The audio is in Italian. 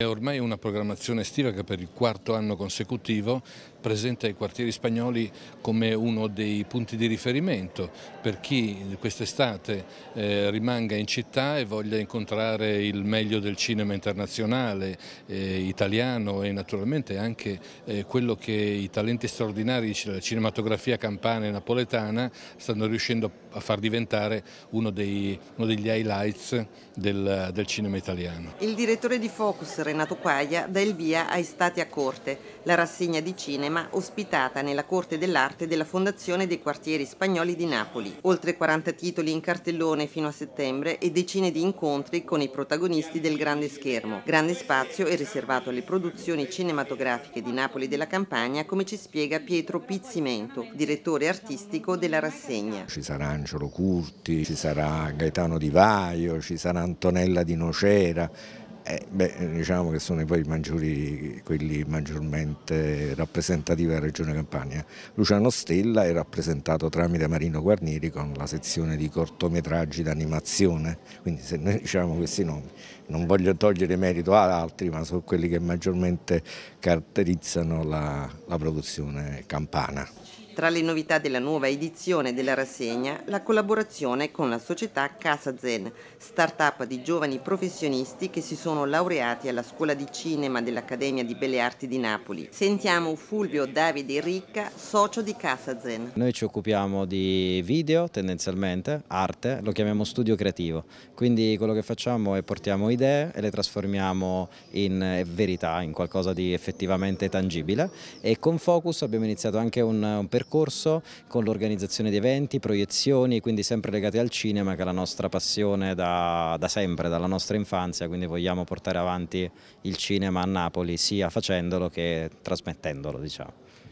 È ormai una programmazione estiva che per il quarto anno consecutivo presenta i quartieri spagnoli come uno dei punti di riferimento per chi quest'estate eh, rimanga in città e voglia incontrare il meglio del cinema internazionale, eh, italiano e naturalmente anche eh, quello che i talenti straordinari della cinematografia campana e napoletana stanno riuscendo a far diventare uno, dei, uno degli highlights del, del cinema italiano. Il direttore di Focus Renato Quaglia dà il via ai Stati a Corte, la rassegna di cinema ospitata nella Corte dell'Arte della Fondazione dei Quartieri Spagnoli di Napoli. Oltre 40 titoli in cartellone fino a settembre e decine di incontri con i protagonisti del grande schermo. Grande spazio è riservato alle produzioni cinematografiche di Napoli e della Campania, come ci spiega Pietro Pizzimento, direttore artistico della rassegna. Ci sarà Angelo Curti, ci sarà Gaetano Di Vaio, ci sarà Antonella di Nocera, eh, beh, diciamo che sono poi i maggiori, quelli maggiormente rappresentativi della Regione Campania. Luciano Stella è rappresentato tramite Marino Guarnieri con la sezione di cortometraggi d'animazione, quindi se noi diciamo questi nomi non voglio togliere merito ad altri, ma sono quelli che maggiormente caratterizzano la, la produzione campana. Tra le novità della nuova edizione della rassegna, la collaborazione con la società Casa Zen, start-up di giovani professionisti che si sono laureati alla Scuola di Cinema dell'Accademia di Belle Arti di Napoli. Sentiamo Fulvio Davide Ricca, socio di Casa Zen. Noi ci occupiamo di video tendenzialmente, arte, lo chiamiamo studio creativo. Quindi quello che facciamo è portiamo idee e le trasformiamo in eh, verità, in qualcosa di effettivamente tangibile e con Focus abbiamo iniziato anche un, un percorso percorso con l'organizzazione di eventi, proiezioni, quindi sempre legati al cinema che è la nostra passione da, da sempre, dalla nostra infanzia, quindi vogliamo portare avanti il cinema a Napoli sia facendolo che trasmettendolo diciamo.